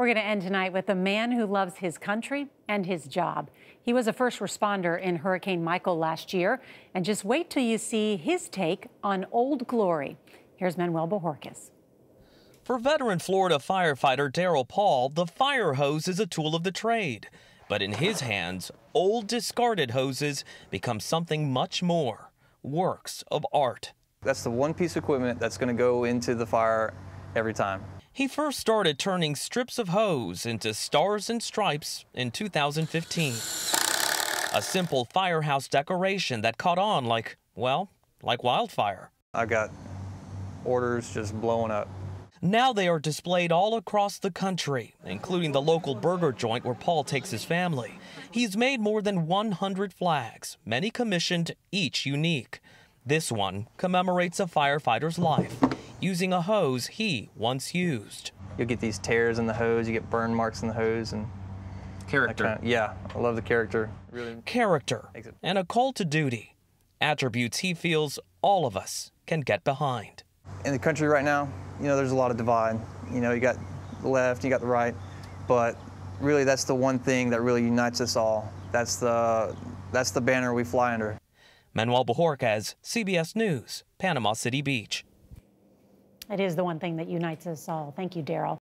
We're going to end tonight with a man who loves his country and his job. He was a first responder in Hurricane Michael last year. And just wait till you see his take on Old Glory. Here's Manuel Bohorquez. For veteran Florida firefighter Daryl Paul, the fire hose is a tool of the trade. But in his hands, old discarded hoses become something much more works of art. That's the one piece of equipment that's going to go into the fire every time. He first started turning strips of hose into stars and stripes in 2015. A simple firehouse decoration that caught on like, well, like wildfire. I got orders just blowing up. Now they are displayed all across the country, including the local burger joint where Paul takes his family. He's made more than 100 flags, many commissioned, each unique. This one commemorates a firefighter's life using a hose he once used. You'll get these tears in the hose, you get burn marks in the hose, and character. Kind of, yeah, I love the character. Really character and a call to duty, attributes he feels all of us can get behind. In the country right now, you know, there's a lot of divide. You know, you got the left, you got the right, but really that's the one thing that really unites us all. That's the that's the banner we fly under. Manuel Bajorquez, CBS News, Panama City Beach. It is the one thing that unites us all. Thank you, Daryl.